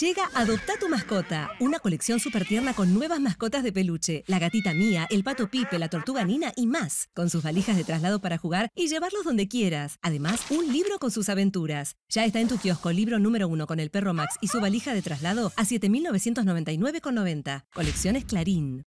Llega Adopta tu mascota, una colección super tierna con nuevas mascotas de peluche, la gatita mía, el pato Pipe, la tortuga Nina y más, con sus valijas de traslado para jugar y llevarlos donde quieras. Además, un libro con sus aventuras. Ya está en tu kiosco libro número uno con el perro Max y su valija de traslado a 7.999,90. Colecciones Clarín.